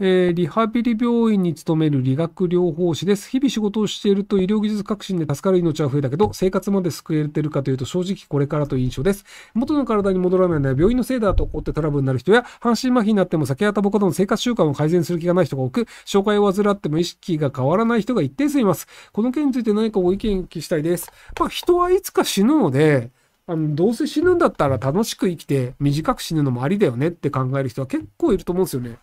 えー、リハビリ病院に勤める理学療法士です。日々仕事をしていると医療技術革新で助かる命は増えたけど、生活まで救えてるかというと正直これからという印象です。元の体に戻らないのは病院のせいだと怒ってトラブルになる人や、半身麻痺になっても酒やタバコどの生活習慣を改善する気がない人が多く、障害を患っても意識が変わらない人が一定数います。この件について何かご意見聞きしたいです。まあ、人はいつか死ぬので、あの、どうせ死ぬんだったら楽しく生きて短く死ぬのもありだよねって考える人は結構いると思うんですよね。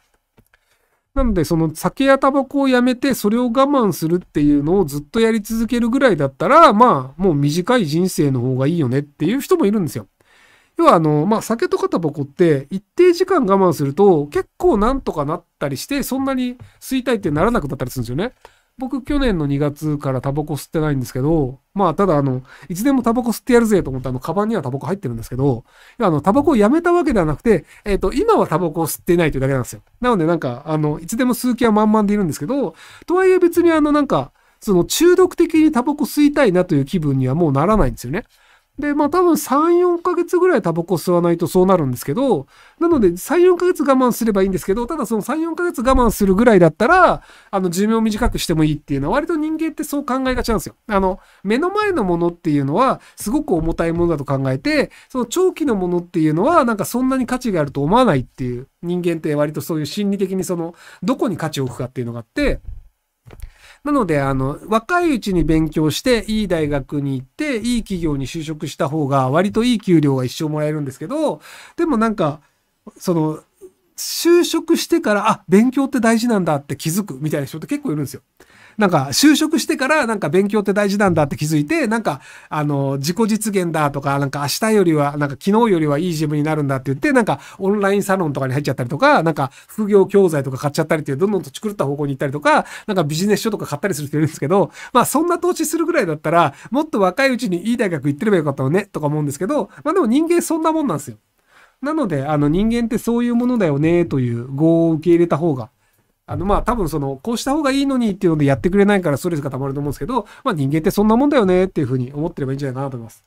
なので、その酒やタバコをやめて、それを我慢するっていうのをずっとやり続けるぐらいだったら、まあ、もう短い人生の方がいいよねっていう人もいるんですよ。要は、あの、まあ、酒とかタバコって、一定時間我慢すると、結構なんとかなったりして、そんなに吸いたいってならなくなったりするんですよね。僕去年の2月からタバコ吸ってないんですけど、まあただあの、いつでもタバコ吸ってやるぜと思ったあの、カバンにはタバコ入ってるんですけど、あの、タバコをやめたわけではなくて、えっ、ー、と、今はタバコを吸ってないというだけなんですよ。なのでなんか、あの、いつでも吸う気は満々でいるんですけど、とはいえ別にあのなんか、その中毒的にタバコ吸いたいなという気分にはもうならないんですよね。で、まあ多分3、4ヶ月ぐらいタバコ吸わないとそうなるんですけど、なので3、4ヶ月我慢すればいいんですけど、ただその3、4ヶ月我慢するぐらいだったら、あの寿命短くしてもいいっていうのは割と人間ってそう考えがちなんですよ。あの、目の前のものっていうのはすごく重たいものだと考えて、その長期のものっていうのはなんかそんなに価値があると思わないっていう人間って割とそういう心理的にその、どこに価値を置くかっていうのがあって、なので、あの、若いうちに勉強して、いい大学に行って、いい企業に就職した方が、割といい給料が一生もらえるんですけど、でもなんか、その、就職してから、あ、勉強って大事なんだって気づくみたいな人って結構いるんですよ。なんか、就職してから、なんか勉強って大事なんだって気づいて、なんか、あの、自己実現だとか、なんか明日よりは、なんか昨日よりはいい自分になるんだって言って、なんかオンラインサロンとかに入っちゃったりとか、なんか副業教材とか買っちゃったりっていう、どんどんと作った方向に行ったりとか、なんかビジネス書とか買ったりする人いるんですけど、まあそんな投資するぐらいだったら、もっと若いうちにいい大学行ってればよかったのね、とか思うんですけど、まあでも人間そんなもんなんですよ。なので、あの人間ってそういうものだよねという語を受け入れた方が、あのまあ多分その、こうした方がいいのにっていうのでやってくれないからストレスが溜まると思うんですけど、まあ人間ってそんなもんだよねっていうふうに思ってればいいんじゃないかなと思います。